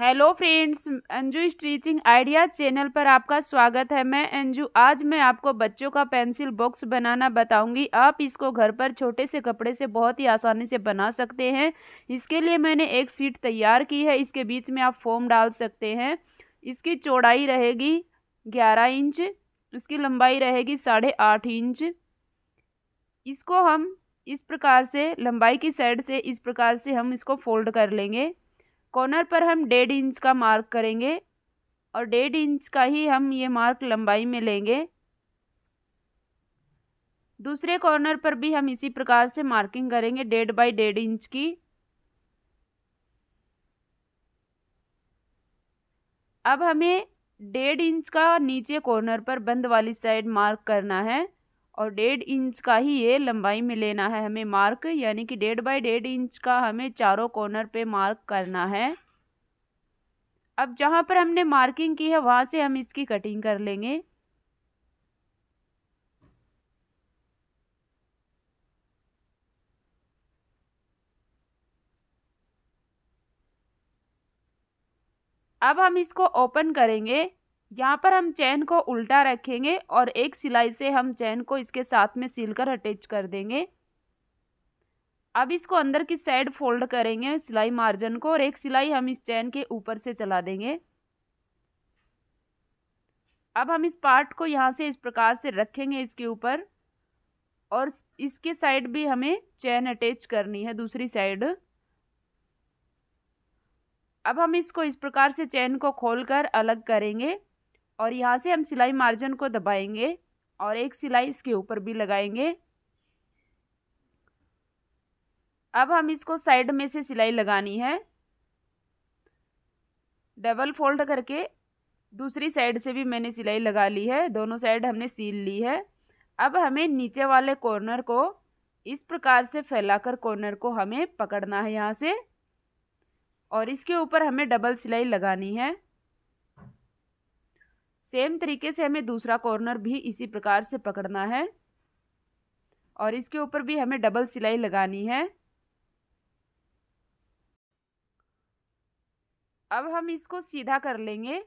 hello friends Anju stretching idea channel पर आपका स्वागत है मैं अंजू आज मैं आपको बच्चों का पेंसिल बॉक्स बनाना बताऊंगी आप इसको घर पर छोटे से कपड़े से बहुत ही आसानी से बना सकते हैं इसके लिए मैंने एक सीट तैयार की है इसके बीच में आप फोम डाल सकते हैं इसकी चौड़ाई रहेगी ग्यारह इंच इसकी लंबाई रहेगी साढ़े आठ इंच इसको हम इस प्रकार से लंबाई की साइड से इस प्रकार से हम इसको फोल्ड कर लेंगे कॉर्नर पर हम डेढ़ इंच का मार्क करेंगे और डेढ़ इंच का ही हम ये मार्क लंबाई में लेंगे दूसरे कॉर्नर पर भी हम इसी प्रकार से मार्किंग करेंगे डेढ़ बाई डेढ़ इंच की अब हमें डेढ़ इंच का नीचे कॉर्नर पर बंद वाली साइड मार्क करना है और डेढ़ इंच का ही ये लंबाई में लेना है हमें मार्क यानी कि डेढ़ बाई डेढ़ इंच का हमें चारों कॉर्नर पे मार्क करना है अब जहाँ पर हमने मार्किंग की है वहाँ से हम इसकी कटिंग कर लेंगे अब हम इसको ओपन करेंगे यहाँ पर हम चैन को उल्टा रखेंगे और एक सिलाई से हम चैन को इसके साथ में सिल कर अटैच कर देंगे अब इसको अंदर की साइड फोल्ड करेंगे सिलाई मार्जिन को और एक सिलाई हम इस चैन के ऊपर से चला देंगे अब हम इस पार्ट को यहाँ से इस प्रकार से रखेंगे इसके ऊपर और इसके साइड भी हमें चैन अटैच करनी है दूसरी साइड अब हम इसको इस प्रकार से चैन को खोलकर अलग करेंगे और यहाँ से हम सिलाई मार्जिन को दबाएंगे और एक सिलाई इसके ऊपर भी लगाएंगे अब हम इसको साइड में से सिलाई लगानी है डबल फोल्ड करके दूसरी साइड से भी मैंने सिलाई लगा ली है दोनों साइड हमने सील ली है अब हमें नीचे वाले कॉर्नर को इस प्रकार से फैलाकर कॉर्नर को हमें पकड़ना है यहाँ से और इसके ऊपर हमें डबल सिलाई लगानी है सेम तरीके से हमें दूसरा कॉर्नर भी इसी प्रकार से पकड़ना है और इसके ऊपर भी हमें डबल सिलाई लगानी है अब हम इसको सीधा कर लेंगे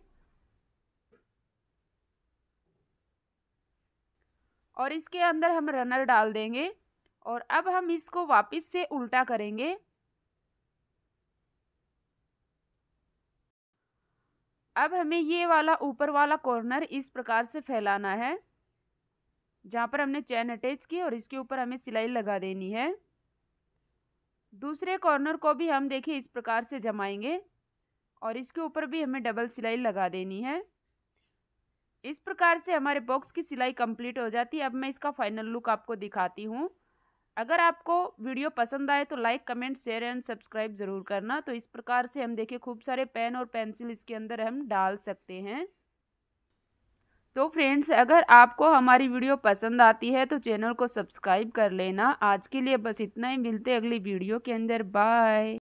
और इसके अंदर हम रनर डाल देंगे और अब हम इसको वापस से उल्टा करेंगे अब हमें ये वाला ऊपर वाला कॉर्नर इस प्रकार से फैलाना है जहाँ पर हमने चैन अटैच की और इसके ऊपर हमें सिलाई लगा देनी है दूसरे कॉर्नर को भी हम देखिए इस प्रकार से जमाएंगे और इसके ऊपर भी हमें डबल सिलाई लगा देनी है इस प्रकार से हमारे बॉक्स की सिलाई कंप्लीट हो जाती है अब मैं इसका फाइनल लुक आपको दिखाती हूँ अगर आपको वीडियो पसंद आए तो like comment share and subscribe ज़रूर करना तो इस प्रकार से हम देखिए खूब सारे पेन और पेंसिल इसके अंदर हम डाल सकते हैं तो फ्रेंड्स अगर आपको हमारी वीडियो पसंद आती है तो चैनल को सब्सक्राइब कर लेना आज के लिए बस इतना ही मिलते अगली वीडियो के अंदर बाय